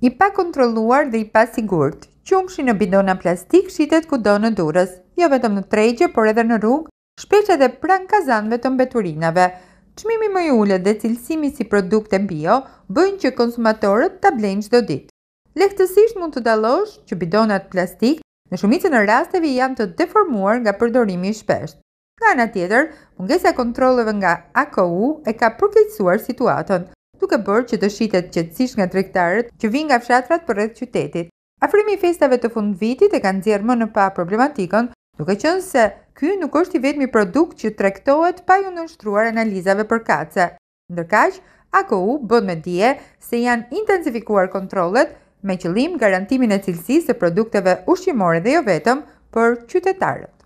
i pa kontroluar dhe i pa sigurt. Qumshi në bidona plastik shitet kudo në durës, jo vetëm në tregje, por edhe në rrugë, shpesh edhe pranë kazanve të mbeturinave. Çmimi më i ulët dhe cilësimi si e bio bëjnë që konsumatorët ta blejnë çdo ditë. Lehtësisht mund të dallosh që bidonat plastik në shumicën e rasteve janë të deformuar nga përdorimi i shpeshtë. Nga ana tjetër, mungesa e nga AKU e ka përkeqësuar situatën duke bërë që të shitet qëtësisht nga trektarët që vinë nga fshatrat për rreth qytetit. Afrimi i festave të fund vitit e kanë zjerë më në pa problematikën, duke qënë se ky nuk është i vetëmi produkt që trektohet pa ju nështruar analizave për kace. Ndërkaq, AKU bënd me dje se janë intensifikuar kontrolet me qëlim garantimin e cilësis të produkteve ushqimore dhe jo vetëm për qytetarët.